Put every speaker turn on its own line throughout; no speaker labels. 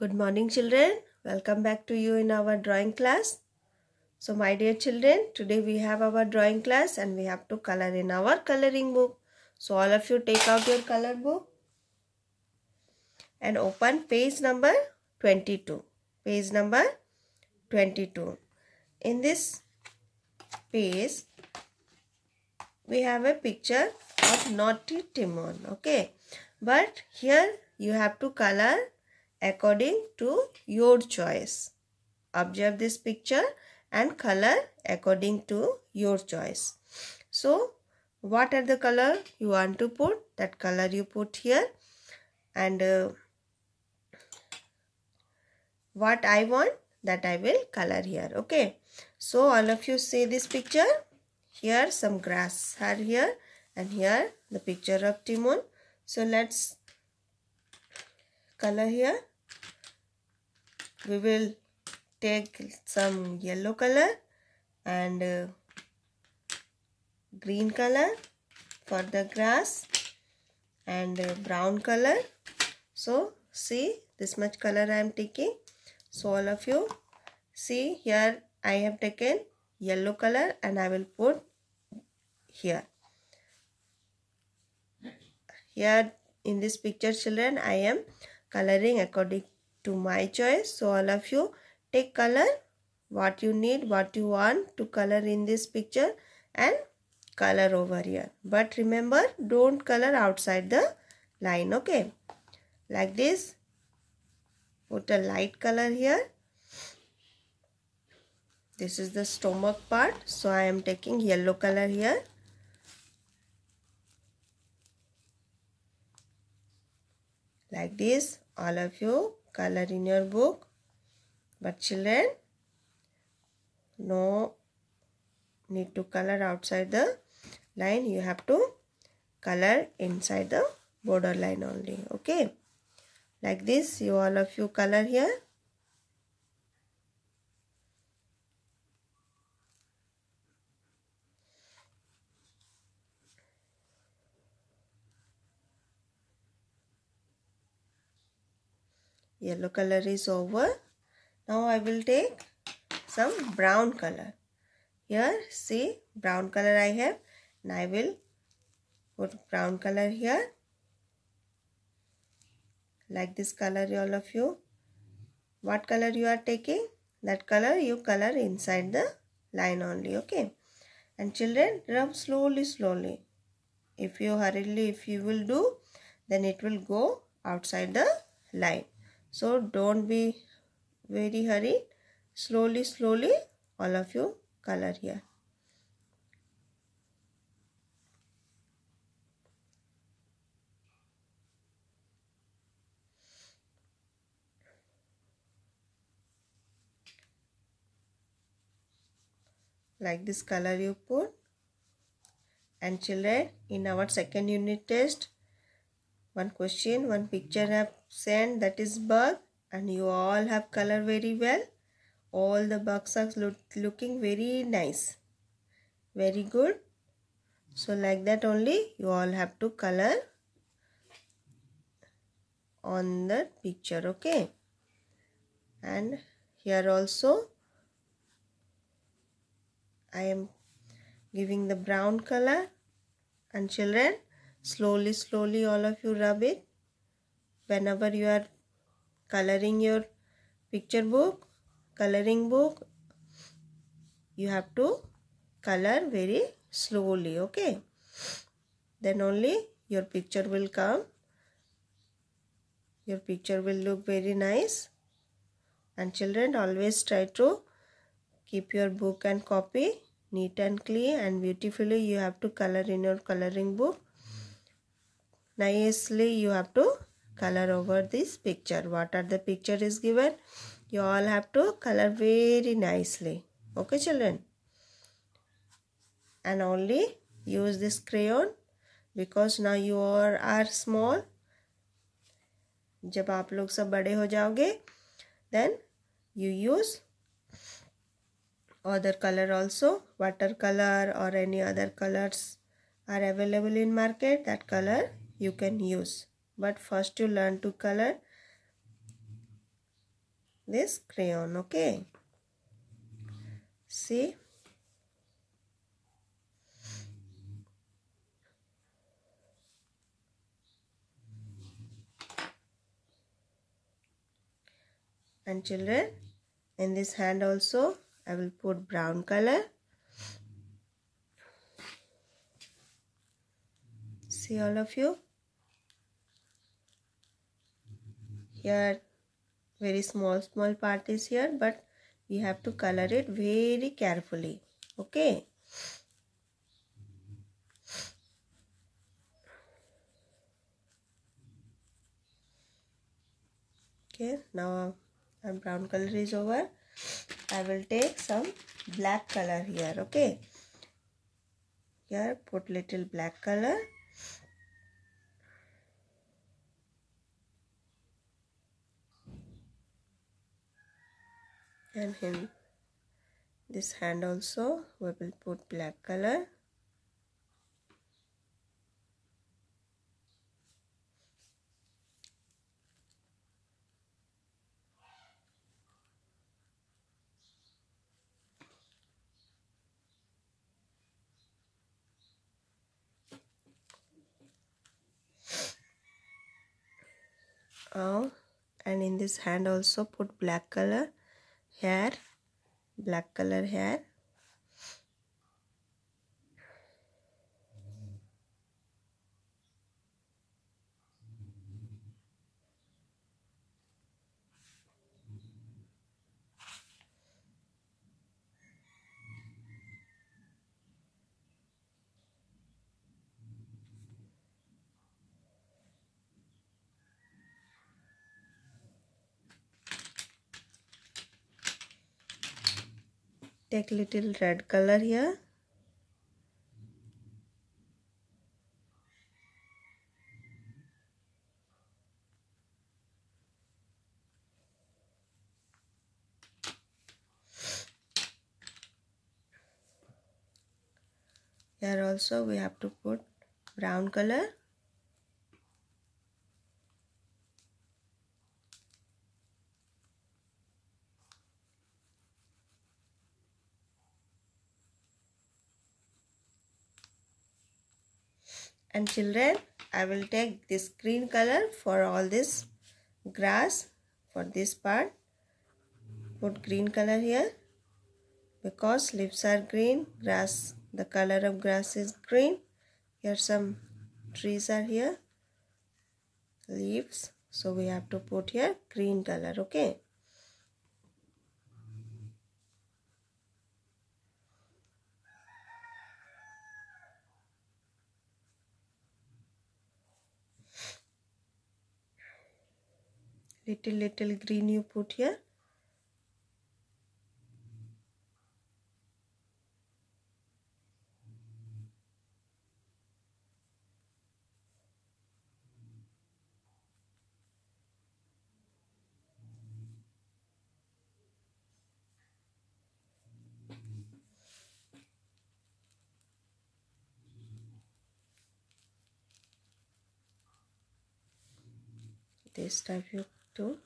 Good morning children. Welcome back to you in our drawing class. So my dear children, today we have our drawing class and we have to color in our coloring book. So all of you take out your color book and open page number 22. Page number 22. In this page, we have a picture of naughty Timon. Okay. But here you have to color according to your choice. Observe this picture and color according to your choice. So, what are the color you want to put? That color you put here. And uh, what I want that I will color here. Okay. So, all of you see this picture. Here some grass are here and here the picture of Timon. So, let's color here we will take some yellow color and uh, green color for the grass and uh, brown color so see this much color I am taking so all of you see here I have taken yellow color and I will put here here in this picture children I am coloring according to my choice. So all of you take color what you need, what you want to color in this picture and color over here. But remember don't color outside the line okay. Like this put a light color here. This is the stomach part so I am taking yellow color here. like this all of you color in your book but children no need to color outside the line you have to color inside the border line only okay like this you all of you color here yellow color is over now I will take some brown color here see brown color I have and I will put brown color here like this color all of you what color you are taking that color you color inside the line only okay and children rub slowly slowly if you hurriedly if you will do then it will go outside the line so don't be very hurry. Slowly, slowly all of you color here. like this color you put and children in our second unit test one question one picture have sent that is bug and you all have color very well all the bugs are looking very nice very good so like that only you all have to color on the picture okay and here also I am giving the brown color and children slowly slowly all of you rub it whenever you are coloring your picture book coloring book you have to color very slowly okay then only your picture will come your picture will look very nice and children always try to keep your book and copy neat and clean and beautifully you have to color in your coloring book nicely you have to color over this picture what are the picture is given you all have to color very nicely okay children and only use this crayon because now you are, are small. जब आप लोग सब बड़े हो जाओगे then you use other color also watercolor or any other colors are available in market that color you can use but first you learn to color this crayon okay see and children in this hand also I will put brown color see all of you here very small small part is here but we have to color it very carefully okay okay now our brown color is over i will take some black color here okay here put little black color and him, this hand also we will put black color Oh, and in this hand also put black color hair black color hair take little red color here here also we have to put brown color and children I will take this green color for all this grass for this part put green color here because leaves are green grass the color of grass is green here some trees are here leaves so we have to put here green color okay little little green you put here this type you gostou.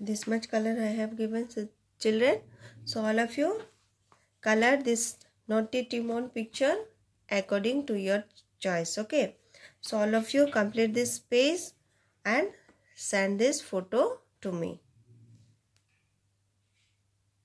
this much color I have given so children so all of you color this naughty Timon picture according to your choice okay so all of you complete this space and send this photo to me